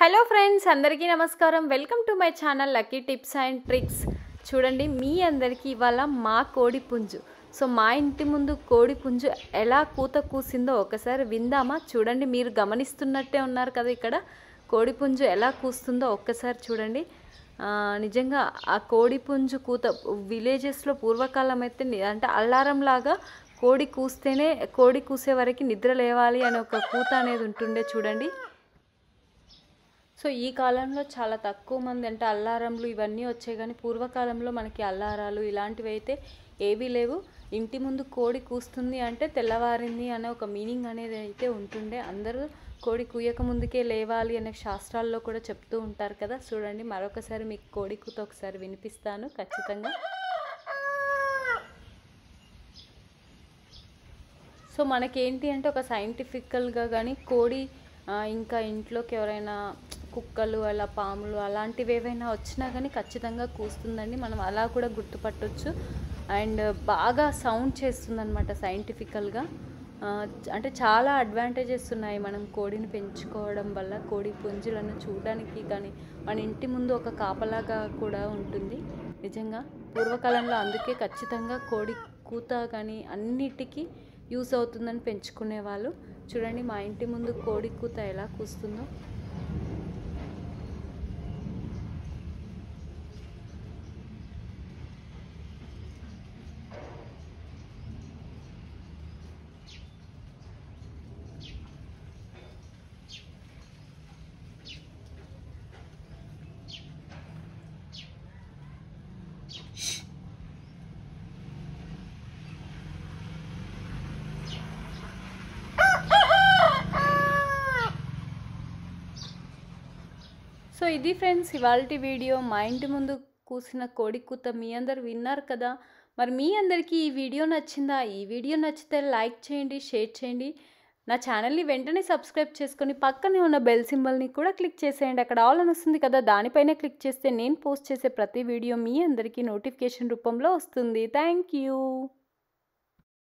hello friends అందరికీ నమస్కారం welcome to my channel lucky tips and tricks చూడండి మీ అందరికీ ఇవాళ మా కోడి పుంజు సో మా ఇంటి ముందు కోడి పుంజు ఎలా కూత కూసిందో ఒకసారి విందామా చూడండి మీరు గమనిస్తున్నట్టే ఉన్నారు కదా ఇక్కడ కోడి పుంజు ఎలా కూస్తుందో ఒక్కసారి చూడండి నిజంగా ఆ కోడి పుంజు కూత విలేజెస్లో పూర్వకాలం అయితే అంటే అల్లారం లాగా కోడి కూస్తేనే కోడి కూసే వరకు నిద్ర లేవాలి అనే ఒక కూత అనేది ఉంటుండే చూడండి సో ఈ కాలంలో చాలా తక్కువ మంది అంటే అల్లారంలు ఇవన్నీ వచ్చాయి కానీ పూర్వకాలంలో మనకి అల్లారాలు ఇలాంటివి అయితే ఏవీ లేవు ఇంటి ముందు కోడి కూస్తుంది అంటే తెల్లవారింది అనే ఒక మీనింగ్ అనేది అయితే ఉంటుండే అందరూ కోడి కూయక ముందుకే లేవాలి అనే శాస్త్రాల్లో కూడా చెప్తూ ఉంటారు కదా చూడండి మరొకసారి మీకు కోడి కూత ఒకసారి వినిపిస్తాను ఖచ్చితంగా సో మనకేంటి అంటే ఒక సైంటిఫికల్గా కానీ కోడి ఇంకా ఇంట్లోకి ఎవరైనా కుక్కలు అలా పాములు అలాంటివి ఏవైనా వచ్చినా కానీ ఖచ్చితంగా కూస్తుందండి మనం అలా కూడా గుర్తుపట్టవచ్చు అండ్ బాగా సౌండ్ చేస్తుందనమాట సైంటిఫికల్గా అంటే చాలా అడ్వాంటేజెస్ ఉన్నాయి మనం కోడిని పెంచుకోవడం వల్ల కోడి పుంజులను చూడడానికి కానీ మన ఇంటి ముందు ఒక కాపలాగా కూడా ఉంటుంది నిజంగా పూర్వకాలంలో అందుకే ఖచ్చితంగా కోడి కూత కానీ అన్నిటికీ యూస్ అవుతుందని పెంచుకునేవాళ్ళు చూడండి మా ఇంటి ముందు కోడి కూత ఎలా కూస్తుందో సో ఇది ఫ్రెండ్స్ ఇవాళ వీడియో మా ఇంటి ముందు కూసిన కోడి కూత మీ అందరు విన్నారు కదా మరి మీ అందరికీ ఈ వీడియో నచ్చిందా ఈ వీడియో నచ్చితే లైక్ చేయండి షేర్ చేయండి నా ఛానల్ని వెంటనే సబ్స్క్రైబ్ చేసుకొని పక్కనే ఉన్న బెల్ సింబల్ని కూడా క్లిక్ చేసేయండి అక్కడ ఆల్ అని వస్తుంది కదా దానిపైన క్లిక్ చేస్తే నేను పోస్ట్ చేసే ప్రతి వీడియో మీ అందరికీ నోటిఫికేషన్ రూపంలో వస్తుంది థ్యాంక్